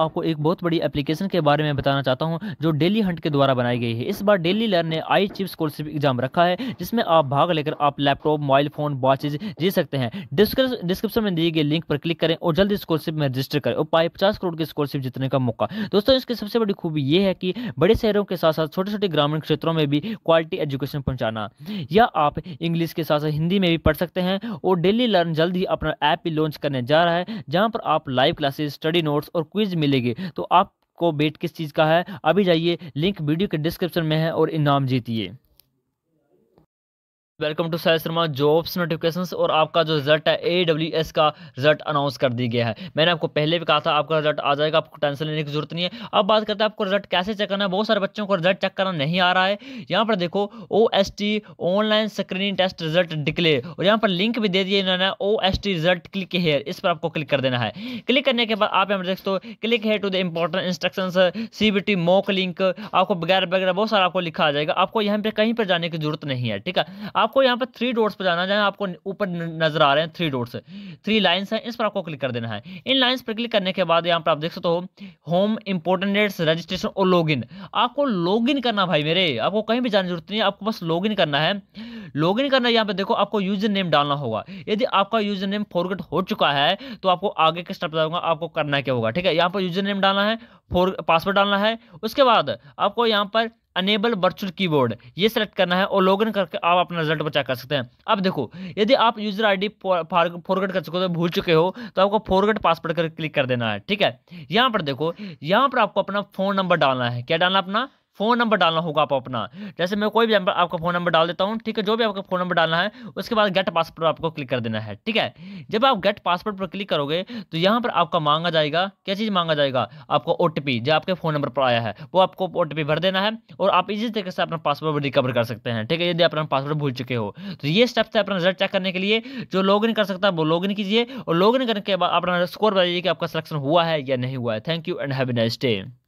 आपको एक बहुत बड़ी एप्लीकेशन के बारे में बताना चाहता हूं जो डेली हंट के द्वारा बनाई गई है इस बार डेली लर्न ने आई चिप स्कॉलरशिप एग्जाम रखा है जिसमें आप भाग लेकर आप लैपटॉप मोबाइल फोन वॉचेज जीत सकते हैं डिस्क्रिप्शन में दिए गए लिंक पर क्लिक करें और जल्द स्कॉलरशिप में रजिस्टर करें और पाए पचास करोड़ की स्कॉलरशिप जीतने का मौका दोस्तों इसकी सबसे बड़ी खूबी यह है कि बड़े शहरों के साथ साथ छोटे छोटे ग्रामीण क्षेत्रों में भी क्वालिटी एजुकेशन पहुंचाना या आप इंग्लिश के साथ साथ हिंदी में भी पढ़ सकते हैं और डेली लर्न जल्द ही अपना ऐप भी लॉन्च करने जा रहा है जहाँ पर आप लाइव क्लासेज स्टडी नोट्स और क्विज मिलेगी तो आपको बेट किस चीज़ का है अभी जाइए लिंक वीडियो के डिस्क्रिप्शन में है और इनाम जीतिए welcome to sir Sharma jobs notifications और आपका जो रिजल्ट है ए डब्ल्यू एस का रिजल्ट अनाउंस कर दिया गया है मैंने आपको पहले भी कहा था आपका रिजल्ट आ जाएगा आपको टेंशन लेने की जरूरत नहीं है अब बात करते हैं आपको रिजल्ट कैसे चेक करना है बहुत सारे बच्चों को रिजल्ट चेक करना नहीं आ रहा है यहाँ पर देखो O S T online screening test result declare और यहाँ पर लिंक भी दे दिए इन्होंने O S T result click here इस पर आपको क्लिक कर देना है क्लिक करने के बाद आप यहाँ पर देख दो click here to the important instruction C B T mock link आपको वगैरह वगैरह बहुत सारा आपको लिखा आ जाएगा आपको यहाँ पर कहीं पर जाने की जरूरत नहीं है ठीक है आपको यहाँ पर थ्री डोट्स पर जाना जहाँ आपको ऊपर नजर आ रहे हैं थ्री डोट्स थ्री लाइन्स हैं इस पर आपको क्लिक कर देना है इन लाइन्स पर क्लिक करने के बाद यहाँ पर आप देख सकते हो होम इंपोर्टेंट डेट्स रजिस्ट्रेशन और लॉग आपको लॉग करना भाई मेरे आपको कहीं भी जाने जरूरत नहीं है आपको बस लॉग करना है लॉग करना यहाँ पर देखो आपको यूजर नेम डालना होगा यदि आपका यूजर नेम फॉरगेट हो चुका है तो आपको आगे के स्टेप बताऊंगा आपको करना क्या होगा ठीक है यहाँ पर यूजर नेम डालना है फोर पासवर्ड डालना है उसके बाद आपको यहाँ पर अनेबल वर्चुअल कीबोर्ड ये सेलेक्ट करना है और लॉगिन करके आप अपना रिजल्ट बचा चेक कर सकते हैं अब देखो यदि आप यूजर आईडी फॉरगेट कर चुके हो तो भूल चुके हो तो आपको फॉरगेट पासवर्ड कर क्लिक कर देना है ठीक है यहाँ पर देखो यहाँ पर आपको अपना फोन नंबर डालना है क्या डालना अपना फ़ोन नंबर डालना होगा आप अपना जैसे मैं कोई भी आपका फ़ोन नंबर डाल देता हूँ ठीक है जो भी आपका फ़ोन नंबर डालना है उसके बाद गेट पासपोर्ट पर आपको क्लिक कर देना है ठीक है जब आप गेट पासपोर्ट पर क्लिक करोगे तो यहाँ पर आपका मांगा जाएगा क्या चीज़ मांगा जाएगा आपको ओ जो आपके फ़ोन नंबर पर आया है वो आपको ओ भर देना है और आप इसी तरीके से अपना पासवर्ड रिकवर कर सकते हैं ठीक है यदि आप अपना पासवर्ड भूल चुके हो तो ये स्टेप है अपना रिजल्ट चेक करने के लिए जो लॉग इन कर सकता है वो लॉग इन कीजिए और लॉग इन करने के बाद अपना स्कोर बताइए कि आपका सिलेक्शन हुआ है या नहीं हुआ है thank you and have nice day